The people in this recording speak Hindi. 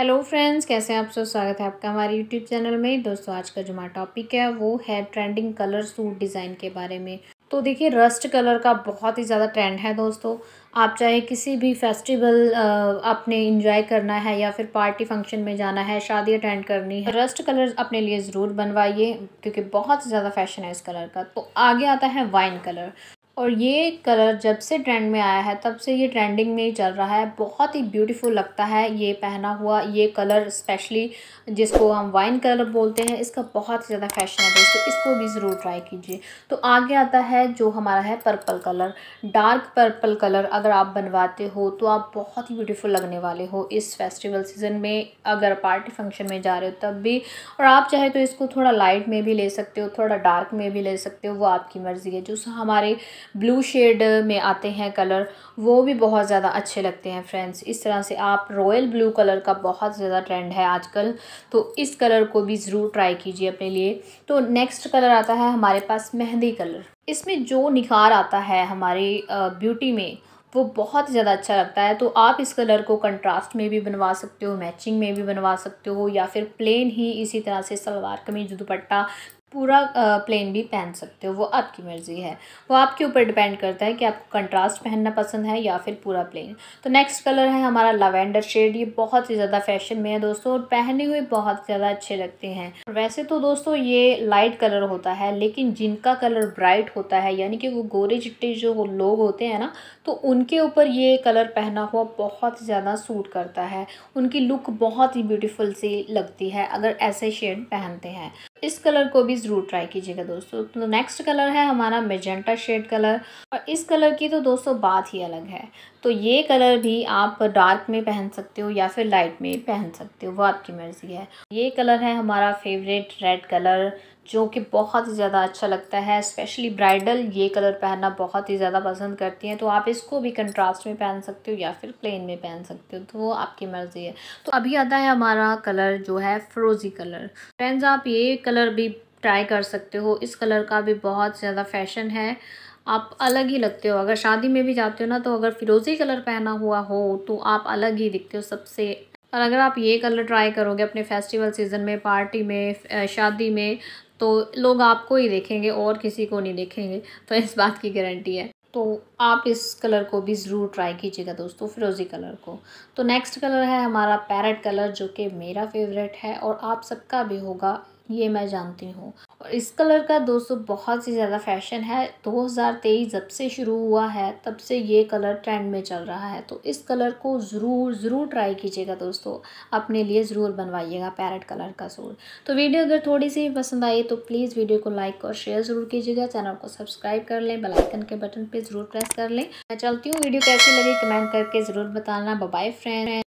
हेलो फ्रेंड्स कैसे हैं आप सब स्वागत है आपका हमारे यूट्यूब चैनल में दोस्तों आज का जो हमारा टॉपिक है वो है ट्रेंडिंग कलर सूट डिज़ाइन के बारे में तो देखिए रस्ट कलर का बहुत ही ज़्यादा ट्रेंड है दोस्तों आप चाहे किसी भी फेस्टिवल अपने इंजॉय करना है या फिर पार्टी फंक्शन में जाना है शादी अटेंड करनी है रस्ट कलर अपने लिए ज़रूर बनवाइए क्योंकि बहुत ज़्यादा फैशन है इस कलर का तो आगे आता है वाइन कलर और ये कलर जब से ट्रेंड में आया है तब से ये ट्रेंडिंग में ही चल रहा है बहुत ही ब्यूटीफुल लगता है ये पहना हुआ ये कलर स्पेशली जिसको हम वाइन कलर बोलते हैं इसका बहुत ही ज़्यादा फैशन है दोस्तों इसको भी ज़रूर ट्राई कीजिए तो आगे आता है जो हमारा है purple colour dark purple colour अगर आप बनवाते हो तो आप बहुत ही ब्यूटीफुल लगने वाले हो इस फेस्टिवल सीज़न में अगर पार्टी फंक्शन में जा रहे हो तब भी और आप चाहे तो इसको थोड़ा लाइट में भी ले सकते हो थोड़ा डार्क में भी ले सकते हो वो आपकी मर्ज़ी है जो हमारे ब्लू शेड में आते हैं कलर वो भी बहुत ज़्यादा अच्छे लगते हैं फ्रेंड्स इस तरह से आप रॉयल ब्लू कलर का बहुत ज़्यादा ट्रेंड है आजकल तो इस कलर को भी ज़रूर ट्राई कीजिए अपने लिए तो नेक्स्ट कलर आता है हमारे पास मेहंदी कलर इसमें जो निखार आता है हमारी ब्यूटी में वो बहुत ज़्यादा अच्छा लगता है तो आप इस कलर को कंट्रास्ट में भी बनवा सकते हो मैचिंग में भी बनवा सकते हो या फिर प्लेन ही इसी तरह से सलवार कमीज दुपट्टा पूरा प्लेन भी पहन सकते हो वो आपकी मर्ज़ी है वो आपके ऊपर डिपेंड करता है कि आपको कंट्रास्ट पहनना पसंद है या फिर पूरा प्लेन तो नेक्स्ट कलर है हमारा लवेंडर शेड ये बहुत ही ज़्यादा फैशन में है दोस्तों और पहने हुए बहुत ज़्यादा अच्छे लगते हैं वैसे तो दोस्तों ये लाइट कलर होता है लेकिन जिनका कलर ब्राइट होता है यानी कि वो गोरे चिट्टे जो लोग होते हैं ना तो उनके ऊपर ये कलर पहना हुआ बहुत ज़्यादा सूट करता है उनकी लुक बहुत ही ब्यूटीफुल सी लगती है अगर ऐसे शेड पहनते हैं इस कलर को भी ज़रूर ट्राई कीजिएगा दोस्तों तो नेक्स्ट कलर है हमारा मेजेंटा शेड कलर और इस कलर की तो दोस्तों बात ही अलग है तो ये कलर भी आप डार्क में पहन सकते हो या फिर लाइट में पहन सकते हो वो आपकी मर्ज़ी है ये कलर है हमारा फेवरेट रेड कलर जो कि बहुत ही ज़्यादा अच्छा लगता है स्पेशली ब्राइडल ये कलर पहनना बहुत ही ज़्यादा पसंद करती हैं तो आप इसको भी कंट्रास्ट में पहन सकते हो या फिर प्लेन में पहन सकते हो तो वो आपकी मर्ज़ी है तो अभी आता है हमारा कलर जो है फ्रोज़ी कलर फ्रेंड्स आप ये कलर भी ट्राई कर सकते हो इस कलर का भी बहुत ज़्यादा फैशन है आप अलग ही लगते हो अगर शादी में भी जाते हो ना तो अगर फिरोज़ी कलर पहना हुआ हो तो आप अलग ही दिखते हो सबसे और अगर आप ये कलर ट्राई करोगे अपने फेस्टिवल सीज़न में पार्टी में शादी में तो लोग आपको ही देखेंगे और किसी को नहीं देखेंगे तो इस बात की गारंटी है तो आप इस कलर को भी ज़रूर ट्राई कीजिएगा दोस्तों फिरोज़ी कलर को तो नेक्स्ट कलर है हमारा पैरट कलर जो कि मेरा फेवरेट है और आप सबका भी होगा ये मैं जानती हूँ और इस कलर का दोस्तों बहुत ही ज़्यादा फैशन है 2023 जब से शुरू हुआ है तब से ये कलर ट्रेंड में चल रहा है तो इस कलर को ज़रूर ज़रूर ट्राई कीजिएगा दोस्तों अपने लिए ज़रूर बनवाइएगा पैरट कलर का सूट तो वीडियो अगर थोड़ी सी पसंद आई तो प्लीज़ वीडियो को लाइक और शेयर ज़रूर कीजिएगा चैनल को सब्सक्राइब कर लें बेलाइकन के बटन पर ज़रूर प्रेस कर लें मैं चलती हूँ वीडियो कैसी लगी कमेंट करके ज़रूर बताना बाय फ्रेंड